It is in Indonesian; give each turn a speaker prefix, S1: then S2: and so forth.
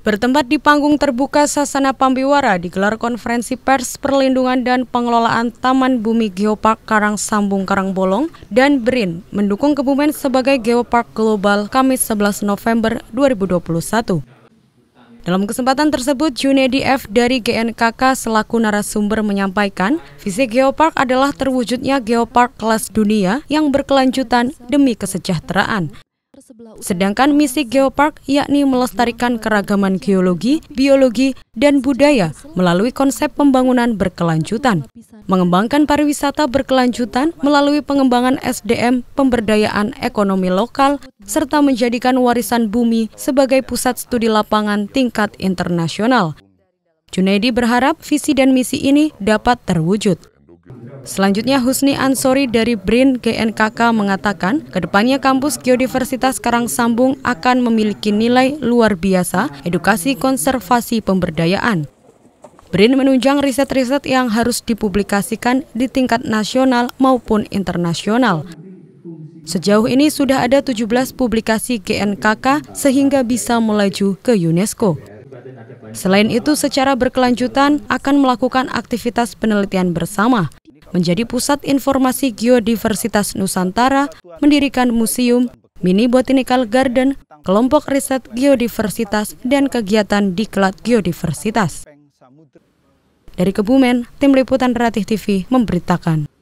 S1: Bertempat di panggung terbuka Sasana Pambiwara digelar konferensi pers perlindungan dan pengelolaan Taman Bumi Geopark Karang Sambung Karang Bolong dan BRIN mendukung Kebumen sebagai Geopark Global Kamis 11 November 2021. Dalam kesempatan tersebut, Junedi F. dari GNKK selaku narasumber menyampaikan, visi geopark adalah terwujudnya geopark kelas dunia yang berkelanjutan demi kesejahteraan. Sedangkan misi geopark yakni melestarikan keragaman geologi, biologi, dan budaya melalui konsep pembangunan berkelanjutan, mengembangkan pariwisata berkelanjutan melalui pengembangan SDM, pemberdayaan ekonomi lokal, serta menjadikan warisan bumi sebagai pusat studi lapangan tingkat internasional. Junaidi berharap visi dan misi ini dapat terwujud. Selanjutnya Husni Ansori dari BRIN GNKK mengatakan, kedepannya kampus Geodiversitas Karangsambung akan memiliki nilai luar biasa edukasi konservasi pemberdayaan. BRIN menunjang riset-riset yang harus dipublikasikan di tingkat nasional maupun internasional. Sejauh ini sudah ada 17 publikasi GNKK sehingga bisa melaju ke UNESCO. Selain itu, secara berkelanjutan akan melakukan aktivitas penelitian bersama menjadi pusat informasi geodiversitas Nusantara, mendirikan museum, mini botanical garden, kelompok riset geodiversitas, dan kegiatan diklat geodiversitas. Dari Kebumen, Tim Liputan Ratih TV memberitakan.